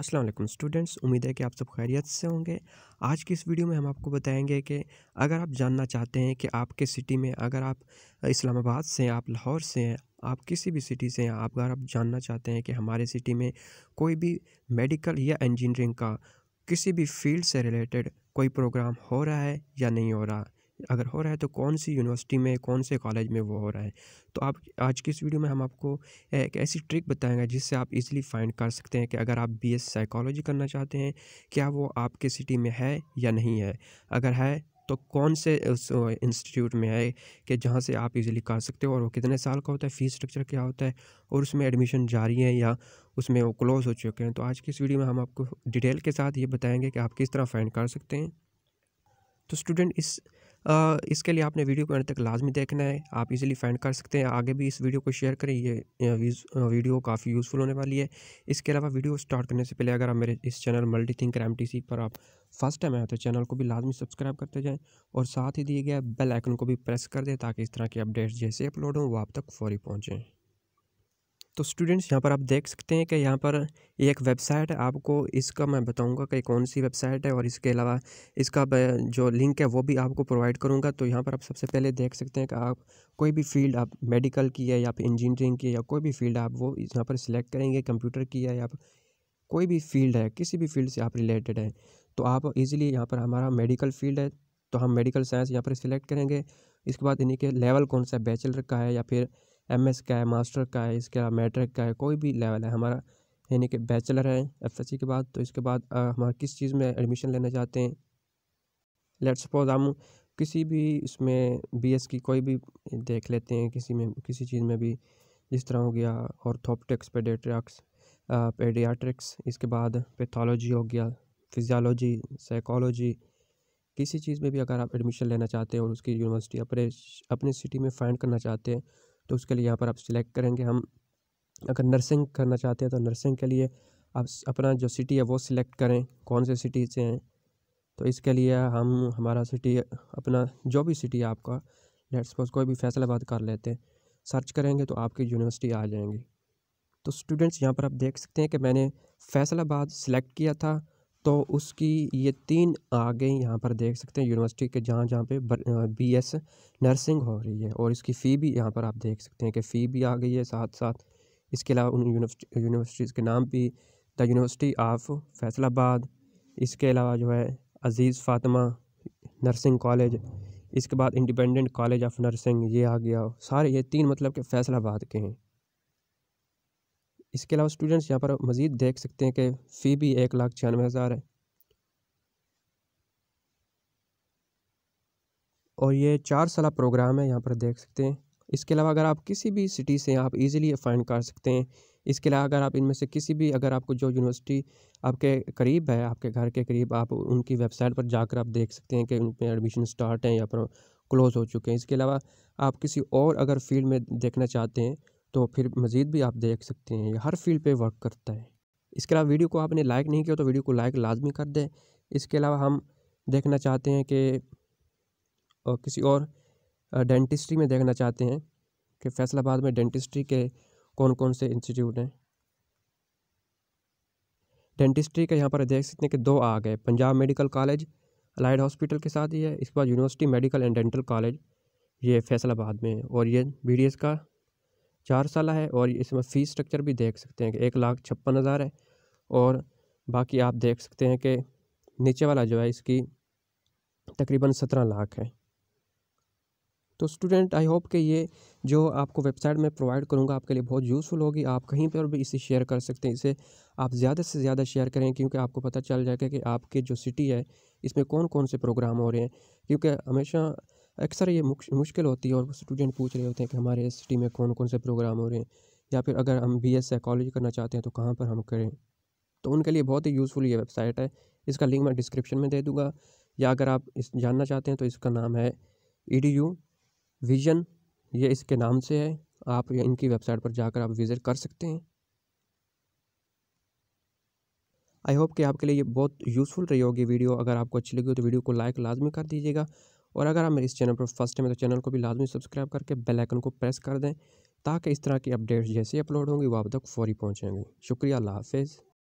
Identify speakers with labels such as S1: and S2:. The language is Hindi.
S1: अस्सलाम वालेकुम स्टूडेंट्स उम्मीद है कि आप सब खैरियत से होंगे आज की इस वीडियो में हम आपको बताएंगे कि अगर आप जानना चाहते हैं कि आपके सिटी में अगर आप इस्लामाबाद से हैं आप लाहौर से हैं आप किसी भी सिटी से हैं आप अगर आप जानना चाहते हैं कि हमारे सिटी में कोई भी मेडिकल या इंजीनियरिंग का किसी भी फील्ड से रिलेटेड कोई प्रोग्राम हो रहा है या नहीं हो रहा अगर हो रहा है तो कौन सी यूनिवर्सिटी में कौन से कॉलेज में वो हो रहा है तो आप आज की इस वीडियो में हम आपको एक ऐसी ट्रिक बताएंगे जिससे आप इजीली फाइंड कर सकते हैं कि अगर आप बीएस साइकोलॉजी करना चाहते हैं क्या वो आपके सिटी में है या नहीं है अगर है तो कौन से उस इंस्टीट्यूट में है कि जहाँ से आप इजीली कर सकते हो और वो कितने साल का होता है फ़ीस स्ट्रक्चर क्या होता है और उसमें एडमिशन जारी है या उसमें वो क्लोज़ हो चुके हैं तो आज की इस वीडियो में हम आपको डिटेल के साथ ये बताएंगे कि आप किस तरह फाइंड कर सकते हैं तो स्टूडेंट इस इसके लिए आपने वीडियो को अंत तक लाजमी देखना है आप इजीली फाइंड कर सकते हैं आगे भी इस वीडियो को शेयर करें ये वीडियो काफ़ी यूज़फुल होने वाली है इसके अलावा वीडियो स्टार्ट करने से पहले अगर आप मेरे इस चैनल मल्टी थिंक एम पर आप फर्स्ट टाइम आए तो चैनल को भी लाजमी सब्सक्राइब करते जाएँ और साथ ही दिए गए बेल आइकन को भी प्रेस कर दें ताकि इस तरह की अपडेट्स जैसे अपलोड हों वो आप तक फौरी पहुँचें तो स्टूडेंट्स यहाँ पर आप देख सकते हैं कि यहाँ पर एक वेबसाइट है आपको इसका मैं बताऊंगा कि कौन सी वेबसाइट है और इसके अलावा इसका जो लिंक है वो भी आपको प्रोवाइड करूंगा तो यहाँ पर आप सबसे पहले देख सकते हैं कि आप कोई भी फील्ड आप मेडिकल की है या फिर इंजीनियरिंग की है या कोई भी फील्ड आप वो यहाँ पर सिलेक्ट करेंगे कंप्यूटर की है या कोई भी फील्ड है किसी भी फील्ड से आप रिलेटेड हैं तो आप ईज़िली यहाँ पर हमारा मेडिकल फील्ड है तो हम मेडिकल साइंस यहाँ पर सिलेक्ट करेंगे इसके बाद इन्हीं के लेवल कौन सा बैचलर का है या फिर एम का है मास्टर का है इसके अलावा मैट्रिक का है कोई भी लेवल है हमारा यानी कि बैचलर है एफ के बाद तो इसके बाद हम किस चीज़ में एडमिशन लेना चाहते हैं लेट सपोज हम किसी भी इसमें बी की कोई भी देख लेते हैं किसी में किसी चीज़ में भी जिस तरह हो गया औरथोपटिक्स पेडेट्रिक्स पेडियाट्रिक्स इसके बाद पैथोलॉजी हो गया फिजियालॉजी साइकोलॉजी किसी चीज़ में भी अगर आप एडमिशन लेना चाहते हैं और उसकी यूनिवर्सिटी अपने अपने सिटी में फाइंड करना चाहते हैं तो उसके लिए यहाँ पर आप सिलेक्ट करेंगे हम अगर नर्सिंग करना चाहते हैं तो नर्सिंग के लिए आप अपना जो सिटी है वो सिलेक्ट करें कौन से सिटी से हैं तो इसके लिए हम हमारा सिटी अपना जो भी सिटी है आपका लेट सपोज कोई भी फैसलाबाद कर लेते हैं सर्च करेंगे तो आपकी यूनिवर्सिटी आ जाएंगी तो स्टूडेंट्स यहाँ पर आप देख सकते हैं कि मैंने फैसलाबाद सिलेक्ट किया था तो उसकी ये तीन आगे यहाँ पर देख सकते हैं यूनिवर्सिटी के जहाँ जहाँ पे बी एस नर्सिंग हो रही है और इसकी फ़ी भी यहाँ पर आप देख सकते हैं कि फ़ी भी आ गई है साथ साथ इसके अलावा उन यूनिवर्सिटीज़ के नाम भी द यूनिवर्सिटी ऑफ फैसलाबाद इसके अलावा जो है अज़ीज़ फातिमा नर्सिंग कॉलेज इसके बाद इंडिपेंडेंट कॉलेज ऑफ नर्सिंग ये आ गया सारे ये तीन मतलब के फैसलाबाद के हैं इसके अलावा स्टूडेंट्स यहाँ पर मज़ीद देख सकते हैं कि फ़ी भी एक लाख छियानवे हज़ार है और ये चार साल प्रोग्राम है यहाँ पर देख सकते हैं इसके अलावा अगर आप किसी भी सिटी से आप इजीली फाइंड कर सकते हैं इसके अलावा अगर आप इनमें से किसी भी अगर आपको जो यूनिवर्सिटी आपके करीब है आपके घर के करीब आप उनकी वेबसाइट पर जाकर आप देख सकते हैं कि उनमें एडमिशन स्टार्ट हैं या पर क्लोज़ हो चुके हैं इसके अलावा आप किसी और अगर फील्ड में देखना चाहते हैं तो फिर मज़ीद भी आप देख सकते हैं ये हर फील्ड पे वर्क करता है इसके अलावा वीडियो को आपने लाइक नहीं किया तो वीडियो को लाइक लाजमी कर दें इसके अलावा हम देखना चाहते हैं कि और किसी और डेंटिस्ट्री में देखना चाहते हैं कि फैसलाबाद में डेंटिस्ट्री के कौन कौन से इंस्टीट्यूट हैं डेंटिस्ट्री का यहाँ पर देख सकते हैं कि दो आ गए Punjab medical college allied hospital के साथ ही है इसके बाद university medical and dental college ये फैसलाबाद में है और ये बी का चार साल है और इसमें फ़ीस स्ट्रक्चर भी देख सकते हैं कि एक लाख छप्पन हज़ार है और बाकी आप देख सकते हैं कि नीचे वाला जो है इसकी तकरीबन सत्रह लाख है तो स्टूडेंट आई होप कि ये जो आपको वेबसाइट में प्रोवाइड करूँगा आपके लिए बहुत यूज़फुल होगी आप कहीं पर भी इसे शेयर कर सकते हैं इसे आप ज़्यादा से ज़्यादा शेयर करें क्योंकि आपको पता चल जाएगा कि आपके जो सिटी है इसमें कौन कौन से प्रोग्राम हो रहे हैं क्योंकि हमेशा अक्सर ये मुश्किल होती है और स्टूडेंट पूछ रहे होते हैं कि हमारे सिटी में कौन कौन से प्रोग्राम हो रहे हैं या फिर अगर हम बी एस साइकोलॉजी करना चाहते हैं तो कहाँ पर हम करें तो उनके लिए बहुत ही यूज़फुल ये वेबसाइट है इसका लिंक मैं डिस्क्रिप्शन में दे दूँगा या अगर आप इस जानना चाहते हैं तो इसका नाम है ई डी यू विजन ये इसके नाम से है आप इनकी वेबसाइट पर जाकर आप विज़िट कर सकते हैं आई होप कि आपके लिए ये बहुत यूज़फुल रही होगी वीडियो अगर आपको अच्छी लगी हो तो वीडियो को लाइक लाजमी कर दीजिएगा और अगर आप मेरे इस चैनल पर फर्स्ट टाइम तो चैनल को भी लाजमी सब्सक्राइब करके बेल आइकन को प्रेस कर दें ताकि इस तरह की अपडेट्स जैसे अपलोड होंगी वो आप तक फौरी पहुँचेंगी शुक्रिया अल्लाह हाफिज़